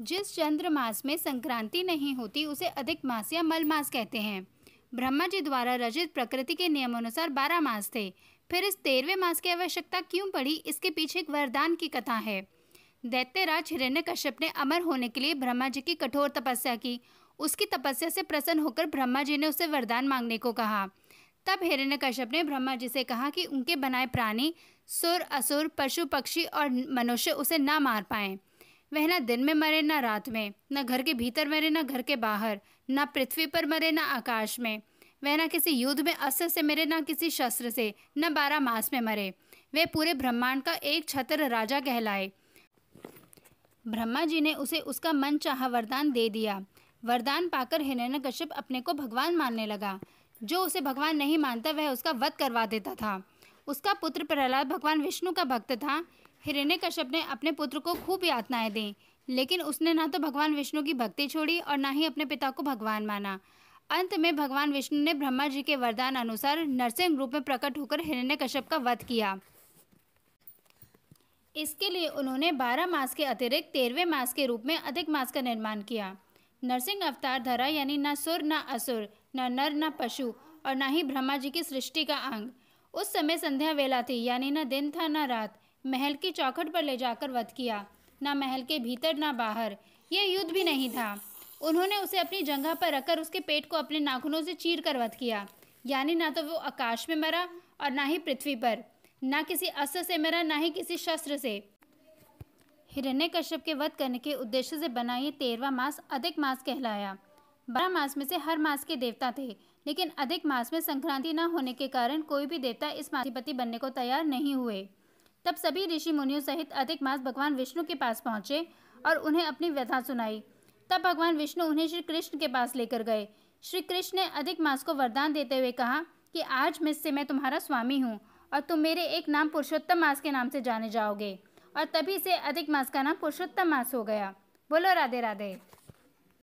जिस चंद्र मास में संक्रांति नहीं होती उसे अधिक मास या मल मास कहते हैं ब्रह्मा जी द्वारा रचित प्रकृति के नियमानुसार बारह मास थे फिर इस तेरहवें मास की आवश्यकता क्यों पड़ी इसके पीछे एक वरदान की कथा है दैत्यराज हिरण्य कश्यप ने अमर होने के लिए ब्रह्मा जी की कठोर तपस्या की उसकी तपस्या से प्रसन्न होकर ब्रह्मा जी ने उसे वरदान मांगने को कहा तब हिरण्य कश्यप ने ब्रह्मा जी से कहा कि उनके बनाए प्राणी सुर असुर पशु पक्षी और मनुष्य उसे ना मार पाएं वह ना दिन में मरे न रात में न घर के भीतर मरे न घर के बाहर न पृथ्वी पर मरे न आकाश में वह ना किसी युद्ध में अस्त्र से मरे न किसी शस्त्र से न बारह मास में मरे वे पूरे ब्रह्मांड का एक छत्र राजा कहलाए ब्रह्मा जी ने उसे उसका मन चाह वरदान दे दिया वरदान पाकर हिरण्य कश्यप अपने को भगवान मानने लगा जो उसे भगवान नहीं मानता वह उसका वध करवा देता था उसका पुत्र प्रहलाद भगवान विष्णु का भक्त था हिरण्य कश्यप ने अपने पुत्र को खूब यातनाएं दी लेकिन उसने ना तो भगवान विष्णु की भक्ति छोड़ी और ना ही अपने पिता को भगवान माना अंत में भगवान विष्णु ने ब्रह्मा जी के वरदान अनुसार नरसिंह रूप में प्रकट होकर हिरण्य कश्यप का वध किया इसके लिए उन्होंने बारह मास के अतिरिक्त तेरहवें मास के रूप में अधिक मास का निर्माण किया नरसिंह अवतार धरा यानी न सुर न असुर न नर न पशु और न ही ब्रह्मा जी की सृष्टि का अंग उस समय संध्या वेला थी यानी न दिन था न रात महल की चौखट पर ले जाकर वध किया ना महल के भीतर ना बाहर यह युद्ध भी नहीं था उन्होंने उसे अपनी जगह पर रखकर उसके पेट को अपने नाखूनों से चीर कर वध किया यानी ना तो वो आकाश में मरा और ना ही पृथ्वी पर ना किसी अस्त्र से मरा ना ही किसी शस्त्र से हिरण्य कश्यप के वध करने के उद्देश्य से बना ये तेरवा मास अधिक मास कहलाया बारह मास में से हर मास के देवता थे लेकिन अधिक मास में संक्रांति न होने के कारण कोई भी देवता इस माधिपति बनने को तैयार नहीं हुए तब सभी ऋषि मुनियों सहित अधिक मास भगवान विष्णु के पास पहुंचे और उन्हें अपनी व्यथा सुनाई तब भगवान विष्णु उन्हें श्री कृष्ण के पास लेकर गए श्री कृष्ण ने अधिक मास को वरदान देते हुए कहा कि आज मिस से मैं तुम्हारा स्वामी हूँ और तुम मेरे एक नाम पुरुषोत्तम मास के नाम से जाने जाओगे और तभी से अधिक मास का नाम पुरुषोत्तम मास हो गया बोलो राधे राधे